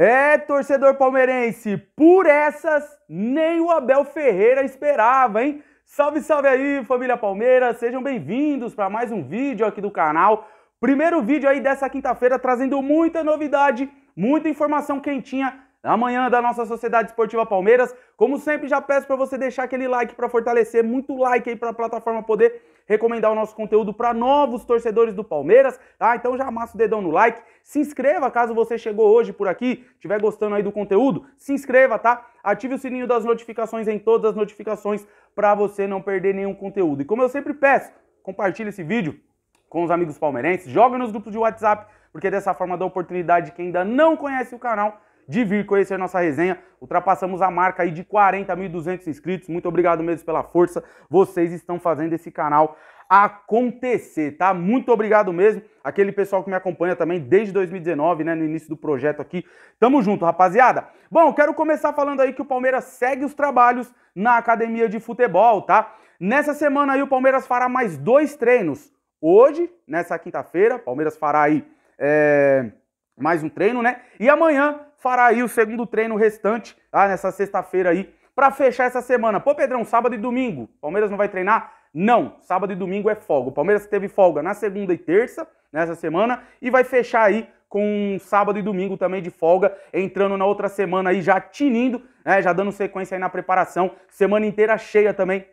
É, torcedor palmeirense, por essas nem o Abel Ferreira esperava, hein? Salve, salve aí, família Palmeiras, sejam bem-vindos para mais um vídeo aqui do canal. Primeiro vídeo aí dessa quinta-feira trazendo muita novidade, muita informação quentinha amanhã da nossa Sociedade Esportiva Palmeiras. Como sempre, já peço para você deixar aquele like para fortalecer, muito like aí para a plataforma poder recomendar o nosso conteúdo para novos torcedores do Palmeiras. Ah, então já amassa o dedão no like, se inscreva caso você chegou hoje por aqui, estiver gostando aí do conteúdo, se inscreva, tá? Ative o sininho das notificações em todas as notificações para você não perder nenhum conteúdo. E como eu sempre peço, compartilhe esse vídeo com os amigos palmeirenses, joga nos grupos de WhatsApp, porque dessa forma dá oportunidade quem ainda não conhece o canal de vir conhecer nossa resenha. Ultrapassamos a marca aí de 40.200 inscritos. Muito obrigado mesmo pela força. Vocês estão fazendo esse canal acontecer, tá? Muito obrigado mesmo. Aquele pessoal que me acompanha também desde 2019, né, no início do projeto aqui. Tamo junto, rapaziada. Bom, quero começar falando aí que o Palmeiras segue os trabalhos na academia de futebol, tá? Nessa semana aí o Palmeiras fará mais dois treinos. Hoje, nessa quinta-feira, Palmeiras fará aí é, mais um treino, né? E amanhã fará aí o segundo treino restante, tá? Nessa sexta-feira aí, para fechar essa semana. Pô, Pedrão, sábado e domingo, Palmeiras não vai treinar? Não, sábado e domingo é folga. O Palmeiras teve folga na segunda e terça, nessa semana, e vai fechar aí com sábado e domingo também de folga, entrando na outra semana aí já tinindo, né, já dando sequência aí na preparação, semana inteira cheia também,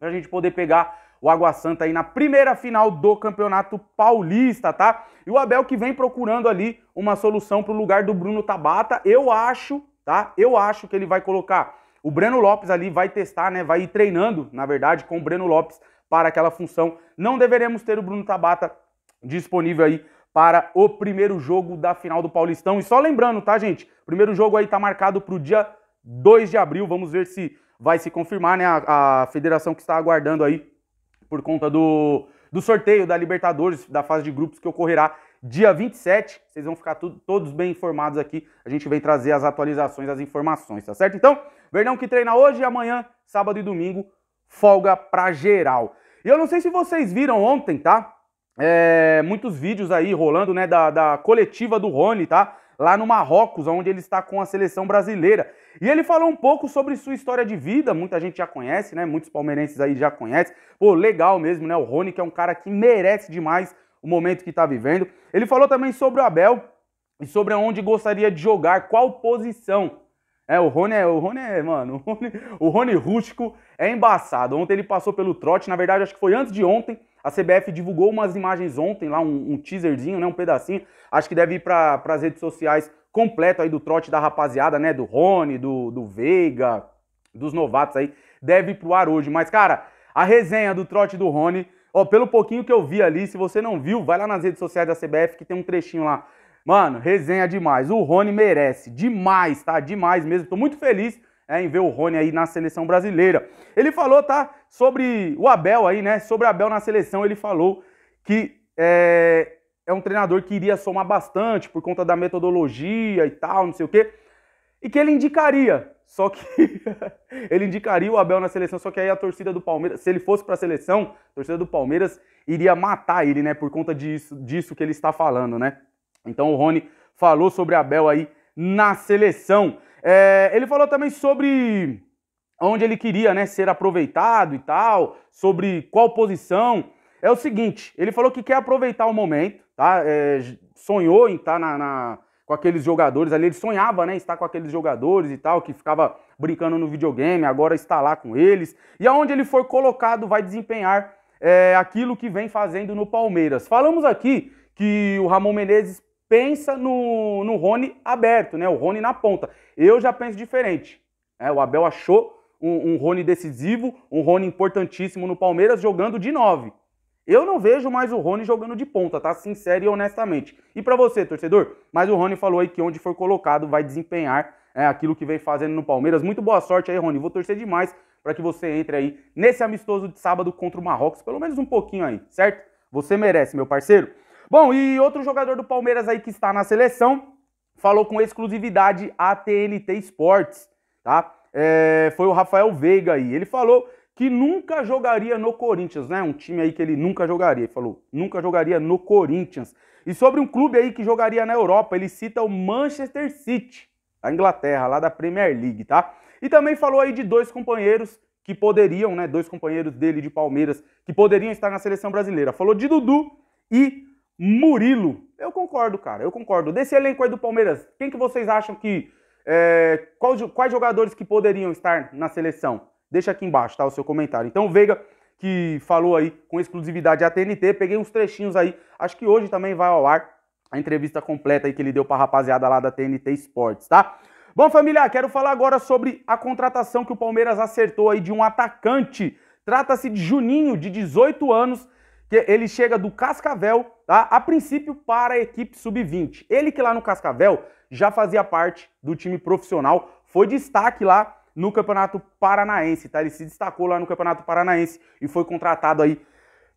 pra gente poder pegar o Água Santa aí na primeira final do Campeonato Paulista, tá? E o Abel que vem procurando ali uma solução para o lugar do Bruno Tabata. Eu acho, tá? Eu acho que ele vai colocar o Breno Lopes ali, vai testar, né? Vai ir treinando, na verdade, com o Breno Lopes para aquela função. Não deveremos ter o Bruno Tabata disponível aí para o primeiro jogo da final do Paulistão. E só lembrando, tá, gente? O primeiro jogo aí tá marcado para o dia 2 de abril. Vamos ver se vai se confirmar, né? A, a federação que está aguardando aí por conta do, do sorteio da Libertadores, da fase de grupos que ocorrerá dia 27. Vocês vão ficar tudo, todos bem informados aqui. A gente vem trazer as atualizações, as informações, tá certo? Então, Verdão que treina hoje, amanhã, sábado e domingo, folga pra geral. E eu não sei se vocês viram ontem, tá? É, muitos vídeos aí rolando, né, da, da coletiva do Rony, tá? Lá no Marrocos, onde ele está com a seleção brasileira. E ele falou um pouco sobre sua história de vida, muita gente já conhece, né? Muitos palmeirenses aí já conhecem. Pô, legal mesmo, né? O Rony, que é um cara que merece demais o momento que está vivendo. Ele falou também sobre o Abel e sobre onde gostaria de jogar, qual posição. É, o Rony é, o Rony é, mano, o Rony, o Rony rústico é embaçado. Ontem ele passou pelo trote, na verdade, acho que foi antes de ontem. A CBF divulgou umas imagens ontem, lá um, um teaserzinho, né, um pedacinho. Acho que deve ir para as redes sociais completo aí do trote da rapaziada, né? Do Rony, do, do Veiga, dos novatos aí, deve ir pro ar hoje. Mas, cara, a resenha do trote do Rony, ó, pelo pouquinho que eu vi ali, se você não viu, vai lá nas redes sociais da CBF que tem um trechinho lá. Mano, resenha demais. O Rony merece. Demais, tá? Demais mesmo. Tô muito feliz é, em ver o Rony aí na seleção brasileira. Ele falou, tá? Sobre o Abel aí, né? Sobre o Abel na seleção, ele falou que é, é um treinador que iria somar bastante por conta da metodologia e tal, não sei o quê, e que ele indicaria. Só que ele indicaria o Abel na seleção, só que aí a torcida do Palmeiras, se ele fosse para a seleção, a torcida do Palmeiras iria matar ele, né, por conta disso, disso que ele está falando, né? Então o Rony falou sobre Abel aí na seleção. É, ele falou também sobre onde ele queria, né, ser aproveitado e tal, sobre qual posição. É o seguinte, ele falou que quer aproveitar o momento, tá? É, sonhou em estar tá na, na, com aqueles jogadores ali, ele sonhava né, em estar com aqueles jogadores e tal, que ficava brincando no videogame, agora está lá com eles. E aonde ele for colocado vai desempenhar é, aquilo que vem fazendo no Palmeiras. Falamos aqui que o Ramon Menezes pensa no, no Rony aberto, né? O Rony na ponta. Eu já penso diferente. É, o Abel achou um, um Rony decisivo, um Rony importantíssimo no Palmeiras, jogando de nove. Eu não vejo mais o Rony jogando de ponta, tá? Sincero e honestamente. E para você, torcedor, mas o Rony falou aí que onde for colocado vai desempenhar é, aquilo que vem fazendo no Palmeiras. Muito boa sorte aí, Rony. Vou torcer demais para que você entre aí nesse amistoso de sábado contra o Marrocos, pelo menos um pouquinho aí, certo? Você merece, meu parceiro. Bom, e outro jogador do Palmeiras aí que está na seleção falou com exclusividade a TNT Sports, tá? É, foi o Rafael Veiga aí. Ele falou que nunca jogaria no Corinthians, né? Um time aí que ele nunca jogaria. Ele falou, nunca jogaria no Corinthians. E sobre um clube aí que jogaria na Europa, ele cita o Manchester City, da Inglaterra, lá da Premier League, tá? E também falou aí de dois companheiros que poderiam, né? Dois companheiros dele de Palmeiras que poderiam estar na seleção brasileira. Falou de Dudu e Murilo. Eu concordo, cara, eu concordo. Desse elenco aí do Palmeiras, quem que vocês acham que. É, eh, quais, quais jogadores que poderiam estar na seleção? deixa aqui embaixo, tá? O seu comentário. Então, Veiga, que falou aí com exclusividade a TNT, peguei uns trechinhos aí, acho que hoje também vai ao ar a entrevista completa aí que ele deu pra rapaziada lá da TNT Esportes, tá? Bom, família, quero falar agora sobre a contratação que o Palmeiras acertou aí de um atacante. Trata-se de Juninho, de 18 anos, que ele chega do Cascavel, tá? A princípio para a equipe sub-20. Ele que lá no Cascavel já fazia parte do time profissional, foi destaque lá no Campeonato Paranaense, tá? Ele se destacou lá no Campeonato Paranaense e foi contratado aí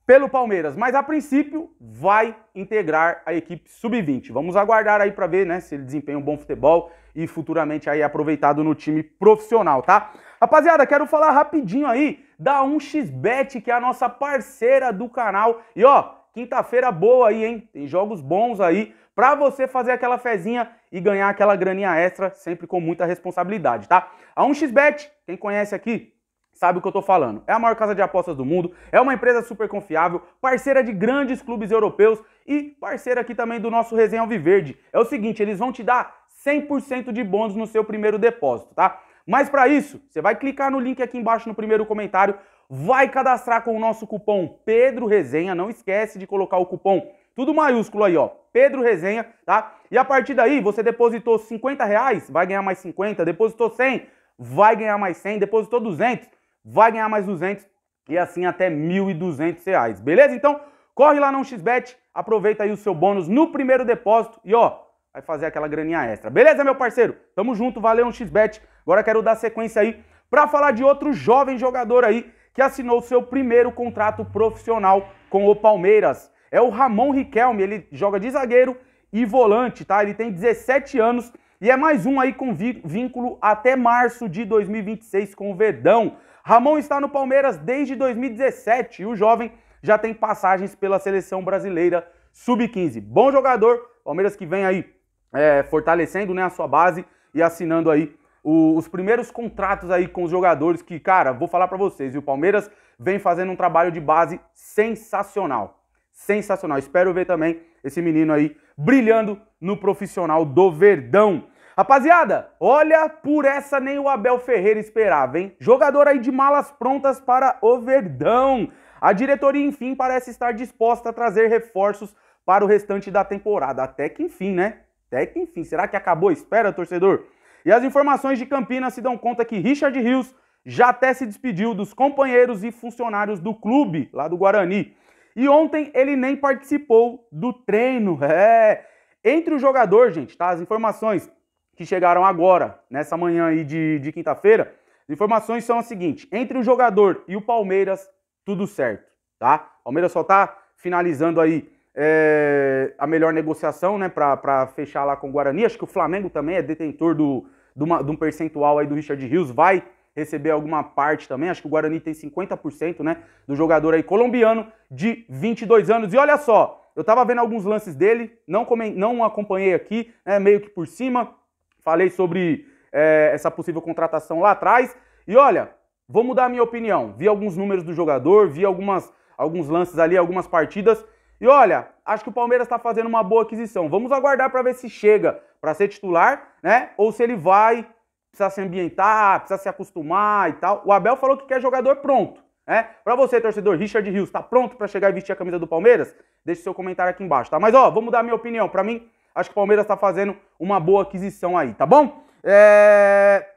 pelo Palmeiras, mas a princípio vai integrar a equipe sub-20. Vamos aguardar aí para ver, né, se ele desempenha um bom futebol e futuramente aí aproveitado no time profissional, tá? Rapaziada, quero falar rapidinho aí da 1xBet, que é a nossa parceira do canal. E ó, quinta-feira boa aí, hein? Tem jogos bons aí para você fazer aquela fezinha e ganhar aquela graninha extra, sempre com muita responsabilidade, tá? A 1xBet, quem conhece aqui, sabe o que eu tô falando. É a maior casa de apostas do mundo, é uma empresa super confiável, parceira de grandes clubes europeus e parceira aqui também do nosso Resenha Alviverde. É o seguinte, eles vão te dar 100% de bônus no seu primeiro depósito, tá? Mas para isso, você vai clicar no link aqui embaixo no primeiro comentário, vai cadastrar com o nosso cupom Pedro Resenha. Não esquece de colocar o cupom, tudo maiúsculo aí, ó, Pedro Resenha, tá? E a partir daí, você depositou 50 reais, vai ganhar mais 50. Depositou 100, vai ganhar mais 100. Depositou 200, vai ganhar mais 200. E assim até 1.200 reais, beleza? Então, corre lá no XBET, aproveita aí o seu bônus no primeiro depósito e, ó, vai fazer aquela graninha extra. Beleza, meu parceiro? Tamo junto, valeu um XBET. Agora quero dar sequência aí para falar de outro jovem jogador aí que assinou seu primeiro contrato profissional com o Palmeiras. É o Ramon Riquelme, ele joga de zagueiro e volante, tá? Ele tem 17 anos e é mais um aí com vínculo até março de 2026 com o Verdão. Ramon está no Palmeiras desde 2017 e o jovem já tem passagens pela seleção brasileira sub-15. Bom jogador, Palmeiras que vem aí é, fortalecendo né, a sua base e assinando aí o, os primeiros contratos aí com os jogadores que, cara, vou falar para vocês, e o Palmeiras vem fazendo um trabalho de base sensacional. Sensacional. Espero ver também esse menino aí brilhando no profissional do Verdão. Rapaziada, olha por essa nem o Abel Ferreira esperava, hein? Jogador aí de malas prontas para o Verdão. A diretoria, enfim, parece estar disposta a trazer reforços para o restante da temporada. Até que enfim, né? Até que enfim. Será que acabou a espera, torcedor? E as informações de Campinas se dão conta que Richard Rios já até se despediu dos companheiros e funcionários do clube lá do Guarani. E ontem ele nem participou do treino. É. Entre o jogador, gente, tá? As informações que chegaram agora, nessa manhã aí de, de quinta-feira, as informações são as seguintes: entre o jogador e o Palmeiras, tudo certo, tá? O Palmeiras só tá finalizando aí é, a melhor negociação né, para fechar lá com o Guarani. Acho que o Flamengo também é detentor do, do de um percentual aí do Richard Rios, vai receber alguma parte também. Acho que o Guarani tem 50% né, do jogador aí colombiano de 22 anos. E olha só, eu tava vendo alguns lances dele, não, come, não acompanhei aqui, né, meio que por cima. Falei sobre é, essa possível contratação lá atrás. E olha, vou mudar a minha opinião. Vi alguns números do jogador, vi algumas, alguns lances ali, algumas partidas. E olha, acho que o Palmeiras está fazendo uma boa aquisição. Vamos aguardar para ver se chega para ser titular, né? Ou se ele vai precisar se ambientar, precisar se acostumar e tal. O Abel falou que quer jogador pronto, né? Para você, torcedor, Richard Rios, está pronto para chegar e vestir a camisa do Palmeiras? Deixe seu comentário aqui embaixo, tá? Mas ó, vamos dar a minha opinião. Para mim, acho que o Palmeiras está fazendo uma boa aquisição aí, tá bom? É...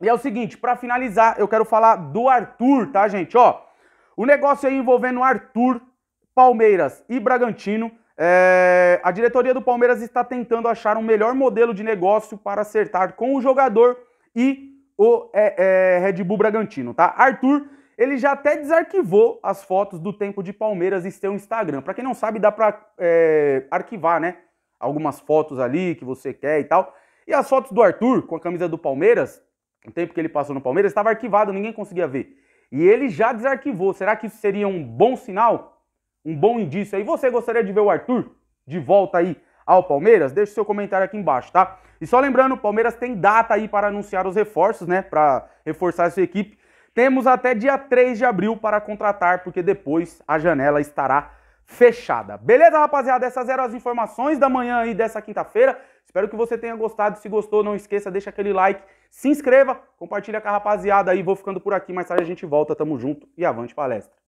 E é o seguinte, para finalizar, eu quero falar do Arthur, tá, gente? Ó, o negócio aí envolvendo o Arthur Palmeiras e Bragantino. É, a diretoria do Palmeiras está tentando achar um melhor modelo de negócio para acertar com o jogador e o é, é, Red Bull Bragantino, tá? Arthur, ele já até desarquivou as fotos do tempo de Palmeiras em seu Instagram. Para quem não sabe, dá para é, arquivar, né? Algumas fotos ali que você quer e tal. E as fotos do Arthur com a camisa do Palmeiras, o tempo que ele passou no Palmeiras, estava arquivado, ninguém conseguia ver. E ele já desarquivou. Será que isso seria um bom sinal? um bom indício aí. Você gostaria de ver o Arthur de volta aí ao Palmeiras? Deixe seu comentário aqui embaixo, tá? E só lembrando, o Palmeiras tem data aí para anunciar os reforços, né? Para reforçar a sua equipe. Temos até dia 3 de abril para contratar, porque depois a janela estará fechada. Beleza, rapaziada? Essas eram as informações da manhã aí dessa quinta-feira. Espero que você tenha gostado. Se gostou, não esqueça, deixa aquele like, se inscreva, compartilha com a rapaziada aí. Vou ficando por aqui, mais tarde a gente volta. Tamo junto e avante palestra.